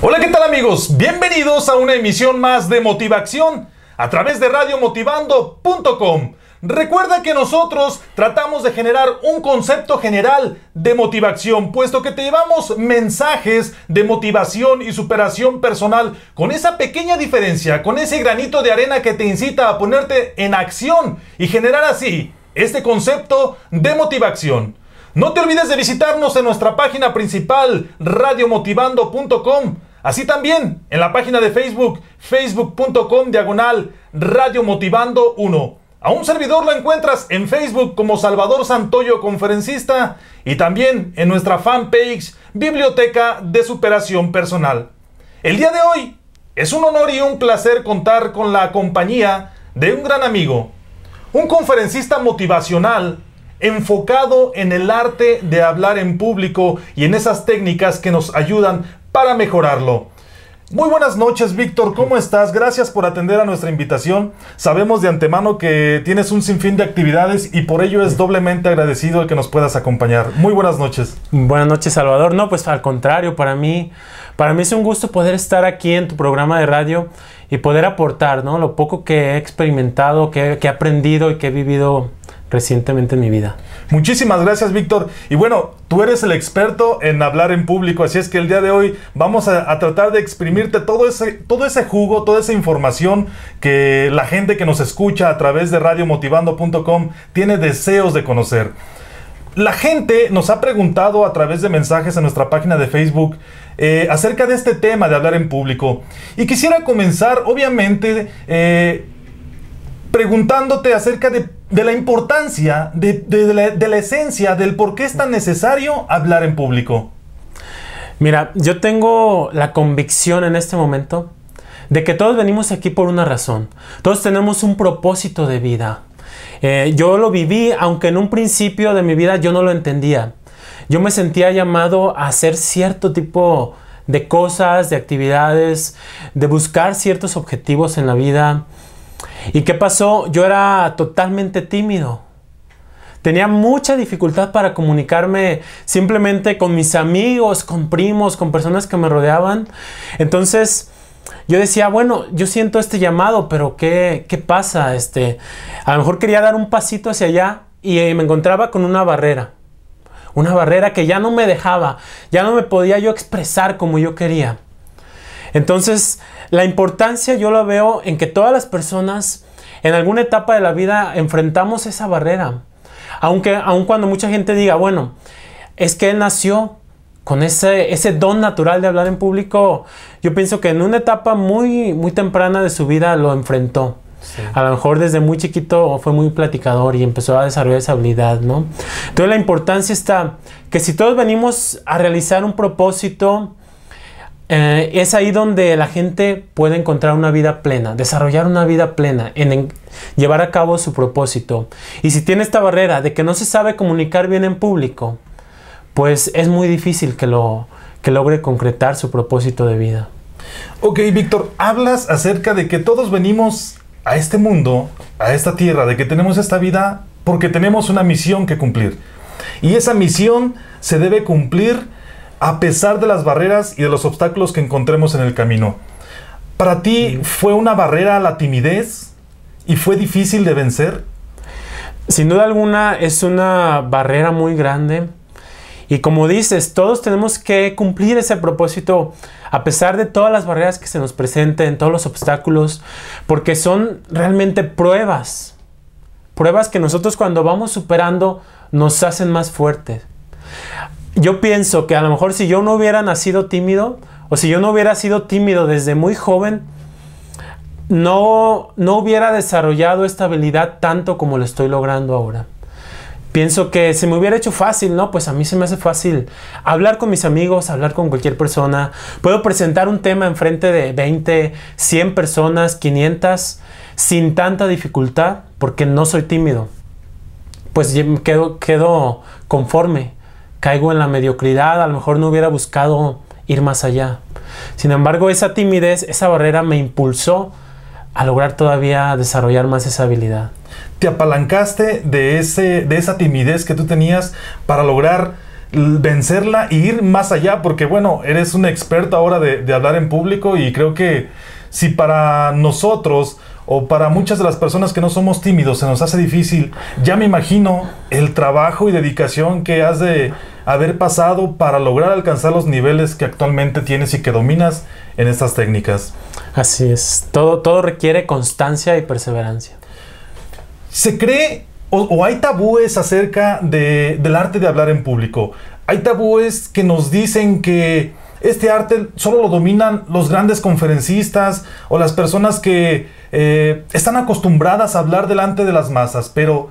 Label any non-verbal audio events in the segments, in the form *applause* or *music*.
Hola, ¿qué tal amigos? Bienvenidos a una emisión más de Motivación a través de radiomotivando.com. Recuerda que nosotros tratamos de generar un concepto general de motivación, puesto que te llevamos mensajes de motivación y superación personal con esa pequeña diferencia, con ese granito de arena que te incita a ponerte en acción y generar así este concepto de motivación. No te olvides de visitarnos en nuestra página principal radiomotivando.com Así también en la página de Facebook, facebook.com diagonal Radio Motivando 1. A un servidor lo encuentras en Facebook como Salvador Santoyo Conferencista y también en nuestra fanpage Biblioteca de Superación Personal. El día de hoy es un honor y un placer contar con la compañía de un gran amigo, un conferencista motivacional enfocado en el arte de hablar en público y en esas técnicas que nos ayudan para mejorarlo. Muy buenas noches, Víctor. ¿Cómo estás? Gracias por atender a nuestra invitación. Sabemos de antemano que tienes un sinfín de actividades y por ello es doblemente agradecido el que nos puedas acompañar. Muy buenas noches. Buenas noches, Salvador. No, pues al contrario, para mí, para mí es un gusto poder estar aquí en tu programa de radio y poder aportar, ¿no? Lo poco que he experimentado, que he aprendido y que he vivido recientemente en mi vida. Muchísimas gracias, Víctor. Y bueno, tú eres el experto en hablar en público, así es que el día de hoy vamos a, tratar de exprimirte todo ese, todo ese jugo, toda esa información que la gente que nos escucha a través de radiomotivando.com tiene deseos de conocer. La gente nos ha preguntado a través de mensajes en nuestra página de Facebook eh, acerca de este tema de hablar en público. Y quisiera comenzar, obviamente, eh, preguntándote acerca de de la importancia, de, la, esencia, del por qué es tan necesario hablar en público? Mira, yo tengo la convicción en este momento de que todos venimos aquí por una razón. Todos tenemos un propósito de vida. Eh, yo lo viví, aunque en un principio de mi vida yo no lo entendía. Yo me sentía llamado a hacer cierto tipo de cosas, de actividades, de buscar ciertos objetivos en la vida. ¿Y qué pasó? Yo era totalmente tímido. Tenía mucha dificultad para comunicarme simplemente con mis amigos, con primos, con personas que me rodeaban. Entonces yo decía, bueno, yo siento este llamado, pero ¿qué, qué pasa? Este, a lo mejor quería dar un pasito hacia allá y eh, me encontraba con una barrera. Una barrera que ya no me dejaba, ya no me podía yo expresar como yo quería. Entonces, la importancia yo la veo en que todas las personas en alguna etapa de la vida enfrentamos esa barrera. Aunque aun cuando mucha gente diga, bueno, es que él nació con ese, don natural de hablar en público, yo pienso que en una etapa muy, muy temprana de su vida lo enfrentó. A lo mejor desde muy chiquito fue muy platicador y empezó a desarrollar esa habilidad, ¿no? Entonces la importancia está que si todos venimos a realizar un propósito, eh, es ahí donde la gente puede encontrar una vida plena, desarrollar una vida plena, en, llevar a cabo su propósito. Y si tiene esta barrera de que no se sabe comunicar bien en público, pues es muy difícil que, lo, que logre concretar su propósito de vida. Ok, Víctor, hablas acerca de que todos venimos a este mundo, a esta tierra, de que tenemos esta vida porque tenemos una misión que cumplir. Y esa misión se debe cumplir a pesar de las barreras y de los obstáculos que encontremos en el camino. ¿Para ti fue una barrera la timidez y fue difícil de vencer? Sin duda alguna es una barrera muy grande. Y como dices, todos tenemos que cumplir ese propósito a pesar de todas las barreras que se nos presenten, todos los obstáculos, porque son realmente pruebas. Pruebas que nosotros cuando vamos superando nos hacen más fuertes yo pienso que a lo mejor si yo no hubiera nacido tímido, o si yo no hubiera sido tímido desde muy joven, no, no hubiera desarrollado esta habilidad tanto como lo estoy logrando ahora. Pienso que se me hubiera hecho fácil, ¿no? Pues a mí se me hace fácil hablar con mis amigos, hablar con cualquier persona. Puedo presentar un tema enfrente de 20, 100 personas, 500, sin tanta dificultad, porque no soy tímido. Pues quedo, quedo conforme caigo en la mediocridad, a lo mejor no hubiera buscado ir más allá. Sin embargo, esa timidez, esa barrera me impulsó a lograr todavía desarrollar más esa habilidad. Te apalancaste de, ese, de esa timidez que tú tenías para lograr vencerla e ir más allá, porque bueno, eres un experto ahora de hablar en público y creo que si para nosotros o para muchas de las personas que no somos tímidos se nos hace difícil. Ya me imagino el trabajo y dedicación que has de haber pasado para lograr alcanzar los niveles que actualmente tienes y que dominas en estas técnicas. Así es, todo, todo requiere constancia y perseverancia. Se cree o, hay tabúes acerca de, del arte de hablar en público. Hay tabúes que nos dicen que este arte solo lo dominan los grandes conferencistas o las personas que eh, están acostumbradas a hablar delante de las masas, pero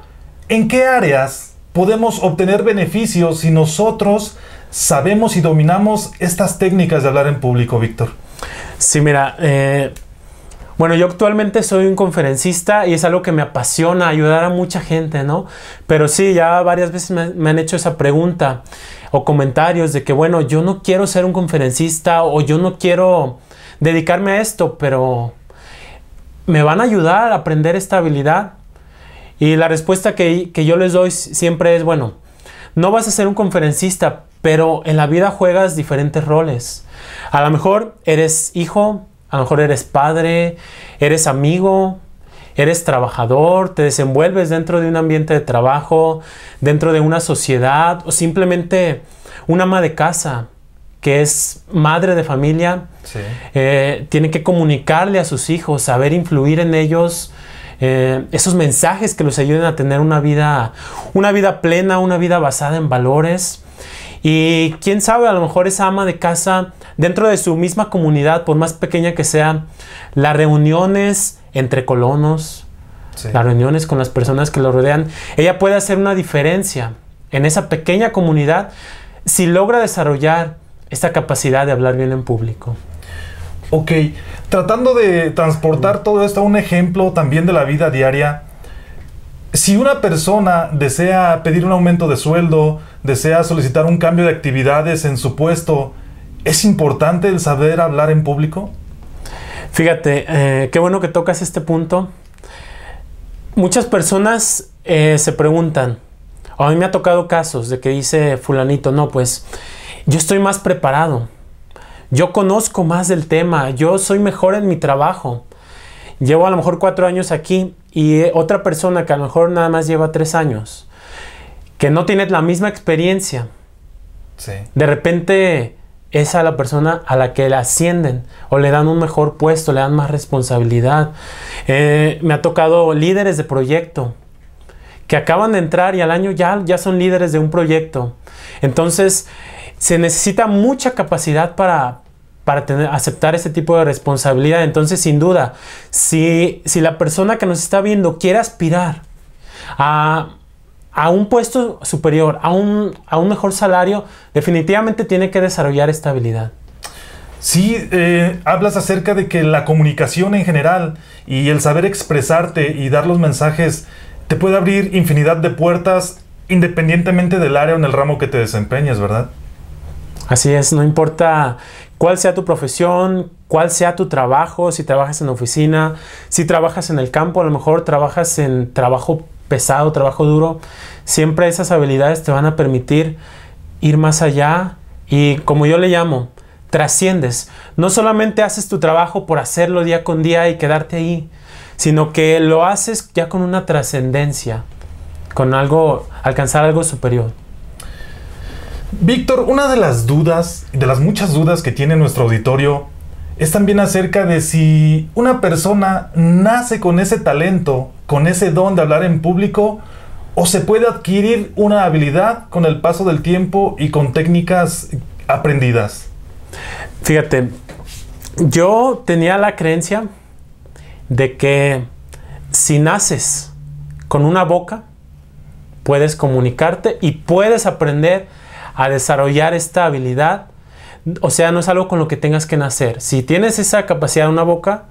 ¿en qué áreas podemos obtener beneficios si nosotros sabemos y dominamos estas técnicas de hablar en público, Víctor? Sí, mira, eh, bueno, yo actualmente soy un conferencista y es algo que me apasiona, ayudar a mucha gente, ¿no? Pero sí, ya varias veces me, han hecho esa pregunta o comentarios de que, bueno, yo no quiero ser un conferencista o yo no quiero dedicarme a esto, pero me van a ayudar a aprender esta habilidad. Y la respuesta que, que yo les doy siempre es, bueno, no vas a ser un conferencista, pero en la vida juegas diferentes roles. A lo mejor eres hijo, a lo mejor eres padre, eres amigo, eres trabajador, te desenvuelves dentro de un ambiente de trabajo, dentro de una sociedad o simplemente una ama de casa que es madre de familia, eh, tiene que comunicarle a sus hijos, saber influir en ellos. Eh, esos mensajes que los ayuden a tener una vida, una vida plena, una vida basada en valores. Y quién sabe, a lo mejor esa ama de casa dentro de su misma comunidad, por más pequeña que sea, las reuniones entre colonos, las reuniones con las personas que lo rodean, ella puede hacer una diferencia en esa pequeña comunidad si logra desarrollar esta capacidad de hablar bien en público. Ok, tratando de transportar todo esto a un ejemplo también de la vida diaria, si una persona desea pedir un aumento de sueldo, desea solicitar un cambio de actividades en su puesto, ¿Es importante el saber hablar en público? Fíjate, eh, qué bueno que tocas este punto. Muchas personas eh, se preguntan, a mí me ha tocado casos de que dice fulanito, no, pues yo estoy más preparado, yo conozco más del tema, yo soy mejor en mi trabajo. Llevo a lo mejor cuatro años aquí y eh, otra persona que a lo mejor nada más lleva tres años, que no tiene la misma experiencia, de repente es a la persona a la que le ascienden o le dan un mejor puesto, le dan más responsabilidad. Eh, me ha tocado líderes de proyecto que acaban de entrar y al año ya, ya son líderes de un proyecto. Entonces, se necesita mucha capacidad para, para tener, aceptar ese tipo de responsabilidad. Entonces, sin duda, si, si la persona que nos está viendo quiere aspirar a a un puesto superior, a un, a un mejor salario, definitivamente tiene que desarrollar esta habilidad. Sí, eh, hablas acerca de que la comunicación en general y el saber expresarte y dar los mensajes te puede abrir infinidad de puertas independientemente del área o en el ramo que te desempeñes, ¿verdad? Así es, no importa cuál sea tu profesión, cuál sea tu trabajo, si trabajas en oficina, si trabajas en el campo, a lo mejor trabajas en trabajo pesado, trabajo duro, siempre esas habilidades te van a permitir ir más allá y como yo le llamo, trasciendes. No solamente haces tu trabajo por hacerlo día con día y quedarte ahí, sino que lo haces ya con una trascendencia, con algo, alcanzar algo superior. Víctor, una de las dudas, de las muchas dudas que tiene nuestro auditorio es también acerca de si una persona nace con ese talento, con ese don de hablar en público, o se puede adquirir una habilidad con el paso del tiempo y con técnicas aprendidas. Fíjate, yo tenía la creencia de que si naces con una boca, puedes comunicarte y puedes aprender a desarrollar esta habilidad o sea, no es algo con lo que tengas que nacer. Si tienes esa capacidad de una boca,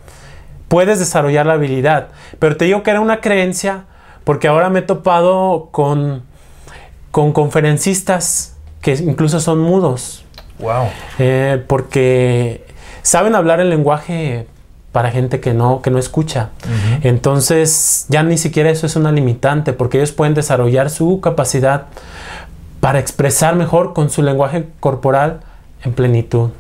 puedes desarrollar la habilidad. Pero te digo que era una creencia porque ahora me he topado con, con conferencistas que incluso son mudos. Wow. Eh, porque saben hablar el lenguaje para gente que no, que no escucha. Entonces ya ni siquiera eso es una limitante porque ellos pueden desarrollar su capacidad para expresar mejor con su lenguaje corporal en plenitud.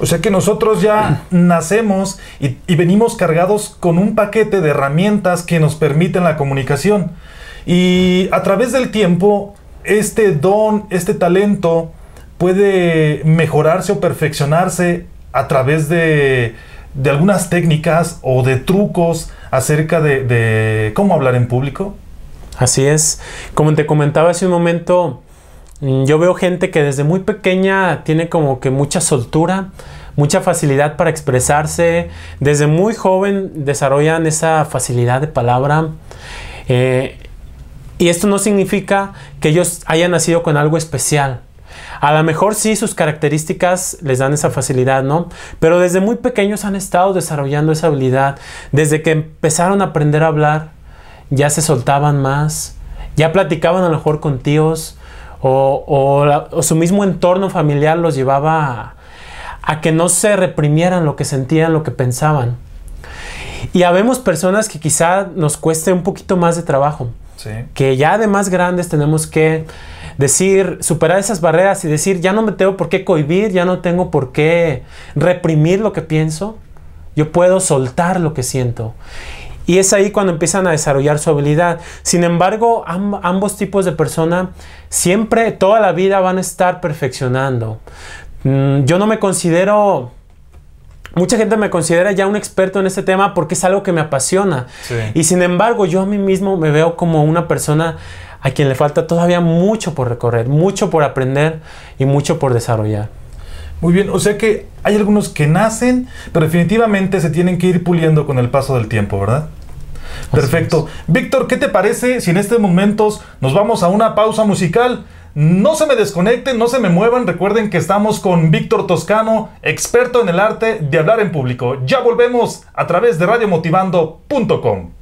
O sea que nosotros ya *clears throat* nacemos y, venimos cargados con un paquete de herramientas que nos permiten la comunicación. Y a través del tiempo, este don, este talento puede mejorarse o perfeccionarse a través de, algunas técnicas o de trucos acerca de cómo hablar en público. Así es. Como te comentaba hace un momento, Mm, yo veo gente que desde muy pequeña tiene como que mucha soltura, mucha facilidad para expresarse. Desde muy joven desarrollan esa facilidad de palabra. Eh, y esto no significa que ellos hayan nacido con algo especial. A lo mejor sí sus características les dan esa facilidad, ¿no? Pero desde muy pequeños han estado desarrollando esa habilidad. Desde que empezaron a aprender a hablar, ya se soltaban más, ya platicaban a lo mejor con tíos, o, su mismo entorno familiar los llevaba a, que no se reprimieran lo que sentían, lo que pensaban. Y habemos personas que quizá nos cueste un poquito más de trabajo, que ya de más grandes tenemos que decir, superar esas barreras y decir, ya no me tengo por qué cohibir, ya no tengo por qué reprimir lo que pienso, yo puedo soltar lo que siento. Y es ahí cuando empiezan a desarrollar su habilidad. Sin embargo, ambos tipos de personas siempre, toda la vida van a estar perfeccionando. Mm, yo no me considero... Mucha gente me considera ya un experto en este tema porque es algo que me apasiona. Y sin embargo, yo a mí mismo me veo como una persona a quien le falta todavía mucho por recorrer, mucho por aprender y mucho por desarrollar. Muy bien, o sea que hay algunos que nacen, pero definitivamente se tienen que ir puliendo con el paso del tiempo, ¿verdad? Perfecto. Víctor, ¿qué te parece si en estos momentos nos vamos a una pausa musical? No se me desconecten, no se me muevan. Recuerden que estamos con Víctor Toscano, experto en el arte de hablar en público. Ya volvemos a través de radiomotivando.com.